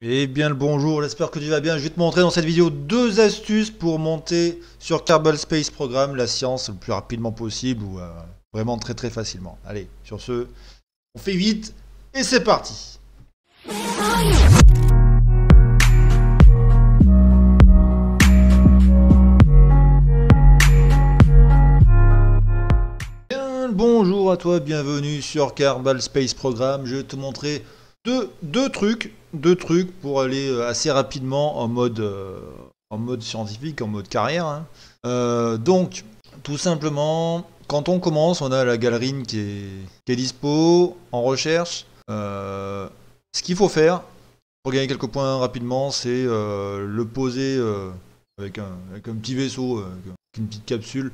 Eh bien le bonjour, j'espère que tu vas bien. Je vais te montrer dans cette vidéo deux astuces pour monter sur Carbal Space Program la science le plus rapidement possible ou euh, vraiment très très facilement. Allez, sur ce, on fait vite et c'est parti bien, Bonjour à toi, bienvenue sur Carbal Space Program. Je vais te montrer deux, trucs, deux trucs pour aller euh, assez rapidement en mode, euh, en mode scientifique, en mode carrière. Hein. Euh, donc, tout simplement, quand on commence, on a la galerine qui est, qui est dispo, en recherche. ce qu'il faut faire pour gagner quelques points rapidement, c'est le poser avec un, avec, petit vaisseau, avec une petite capsule,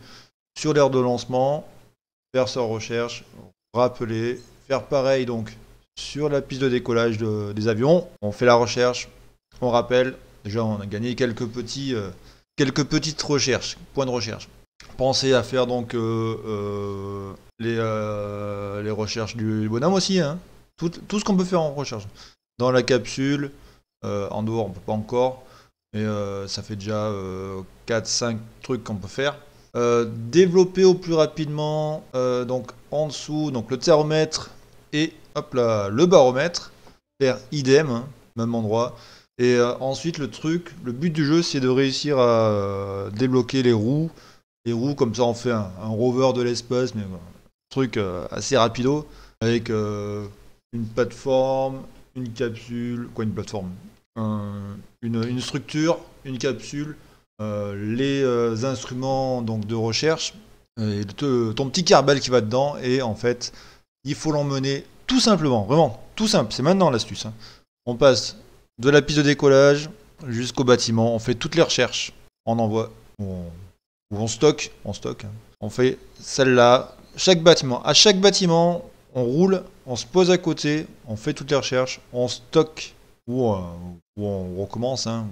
sur l'air de lancement, faire sa recherche, rappeler, faire pareil donc sur la piste de décollage des avions. On fait la recherche, on rappelle. Déjà, on a gagné quelques, petits, euh, quelques petites recherches, points de recherche. Pensez à faire donc euh, euh, les, recherches du bonhomme aussi. Hein. Tout, ce qu'on peut faire en recherche. Dans la capsule, en dehors, on peut pas encore. Mais ça fait déjà 4-5 trucs qu'on peut faire. développer au plus rapidement donc en dessous donc le thermomètre et hop là, le baromètre, faire idem, hein, même endroit. Et euh, ensuite, le truc, le but du jeu, c'est de réussir à euh, débloquer les roues. Les roues, comme ça, on fait un, rover de l'espace, mais un truc euh, assez rapido, avec une plateforme, une capsule, quoi, une plateforme, une, structure, une capsule, les instruments donc de recherche, ton petit carbel qui va dedans, et en fait, il faut l'emmener tout simplement, vraiment, tout simple, c'est maintenant l'astuce. Hein. On passe de la piste de décollage jusqu'au bâtiment, on fait toutes les recherches, on envoie, on, stocke, on stocke, hein. on fait celle-là, chaque bâtiment. À chaque bâtiment, on roule, on se pose à côté, on fait toutes les recherches, on stocke, ou, euh, on recommence, hein,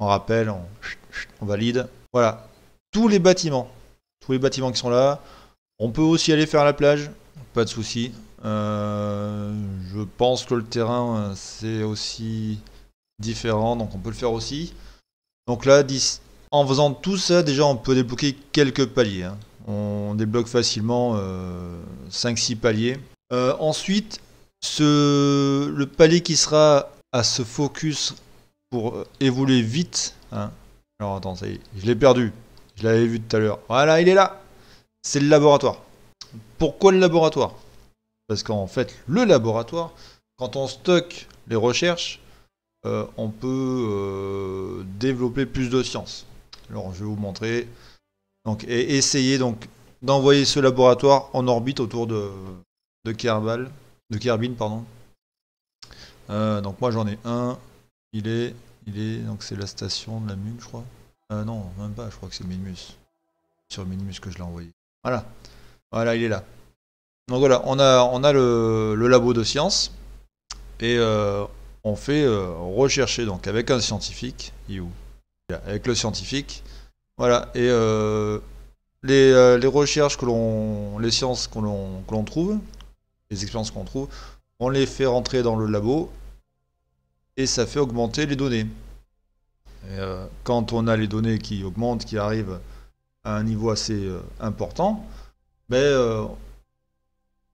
on, rappelle, on valide. Voilà, tous les bâtiments, tous les bâtiments qui sont là. On peut aussi aller faire la plage, pas de souci. Euh, je pense que le terrain, c'est aussi différent, donc on peut le faire aussi. Donc là, en faisant tout ça, déjà, on peut débloquer quelques paliers. Hein. On débloque facilement 5-6 euh, paliers. Euh, ensuite, le palier qui sera à ce focus pour évoluer vite. Hein. Alors attends, ça y est, je l'ai perdu. Je l'avais vu tout à l'heure. Voilà, il est là. C'est le laboratoire. Pourquoi le laboratoire Parce qu'en fait, le laboratoire, quand on stocke les recherches, euh, on peut euh, développer plus de sciences. Alors, je vais vous montrer. Donc, et essayer donc d'envoyer ce laboratoire en orbite autour de, de Kerbal, de Kerbin, pardon. Euh, donc moi j'en ai un. Il est, il est, donc c'est la station de la Mune, je crois. non, même pas. Je crois que c'est Minmus. Sur Minmus que je l'ai envoyé. Voilà. Voilà, il est là. Donc voilà, on a, le, le labo de science, et euh, on fait euh, rechercher donc avec un scientifique, avec le scientifique, voilà, et euh, les, les, recherches que l'on, les sciences que l'on, trouve, les expériences qu'on trouve, on les fait rentrer dans le labo et ça fait augmenter les données. quand on a les données qui augmentent, qui arrivent à un niveau assez important, mais euh,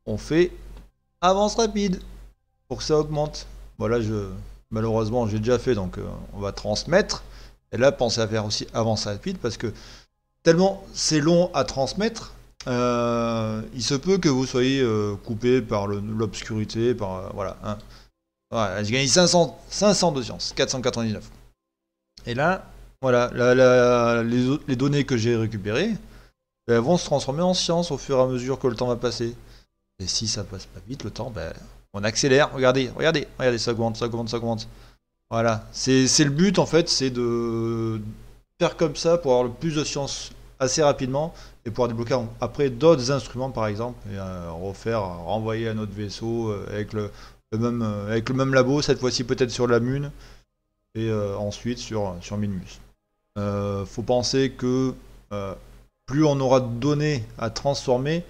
on fait avance rapide pour que ça augmente. Voilà, je malheureusement j'ai déjà fait, donc euh, on va transmettre. Et là, pensez à faire aussi avance rapide parce que tellement c'est long à transmettre, euh, il se peut que vous soyez coupé par l'obscurité, par voilà. Voilà, hein. j'ai gagné 500, de science, 499. Et là, voilà, les, les données que j'ai récupérées, ben, elles vont se transformer en science au fur et à mesure que le temps va passer. Et si ça passe pas vite, le temps, ben, on accélère. Regardez, regardez, regardez, ça augmente, ça augmente, ça augmente. Voilà. C'est le but, en fait, c'est de faire comme ça pour avoir le plus de science assez rapidement et pouvoir débloquer après d'autres instruments, par exemple, et euh, refaire, renvoyer un autre vaisseau euh, avec le, même, euh, avec le même labo, cette fois-ci peut-être sur la Mune et ensuite sur, sur Minmus. faut penser que plus on aura de données à transformer,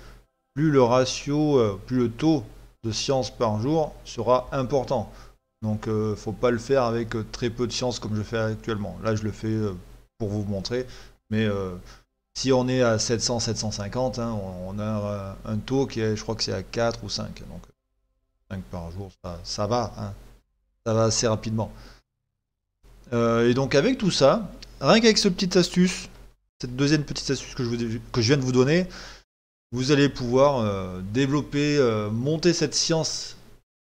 plus le ratio, euh, plus le taux de science par jour sera important. Donc ne euh, faut pas le faire avec euh, très peu de science comme je fais actuellement. Là je le fais pour vous montrer, mais si on est à 700-750, hein, on, a un taux qui est, je crois que c'est à 4 ou 5. Donc 5 par jour, ça, va, hein. ça va assez rapidement. et donc avec tout ça, rien qu'avec ce petit astuce, cette deuxième petite astuce que je, viens de vous donner, vous allez pouvoir euh, développer, euh, monter cette science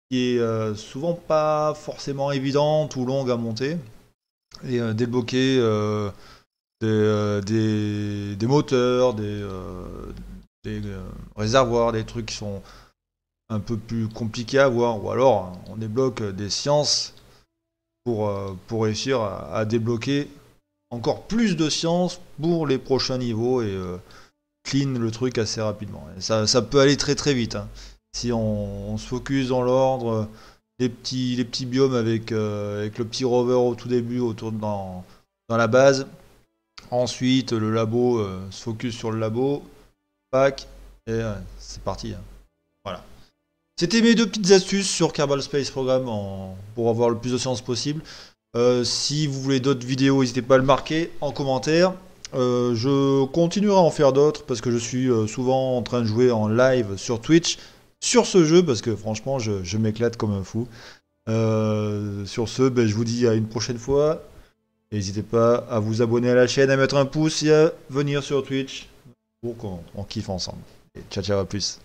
qui est euh, souvent pas forcément évidente ou longue à monter et débloquer des, moteurs, des, réservoirs, des trucs qui sont un peu plus compliqués à voir ou alors on débloque des sciences pour, pour réussir à débloquer encore plus de science pour les prochains niveaux et euh, clean le truc assez rapidement. ça, peut aller très très vite. Hein. Si on, se focus dans l'ordre, les petits, les petits biomes avec, euh, avec le petit rover au tout début autour dans, dans la base. Ensuite, le labo euh, se focus sur le labo. Pack. Et c'est parti. Hein. Voilà. C'était mes deux petites astuces sur Kerbal Space Program pour avoir le plus de science possible. Euh, si vous voulez d'autres vidéos, n'hésitez pas à le marquer en commentaire. Euh, je continuerai à en faire d'autres parce que je suis euh, souvent en train de jouer en live sur Twitch sur ce jeu parce que franchement je, m'éclate comme un fou. sur ce, ben, je vous dis à une prochaine fois. N'hésitez pas à vous abonner à la chaîne, à mettre un pouce et à venir sur Twitch pour qu'on kiffe ensemble. ciao ciao à plus.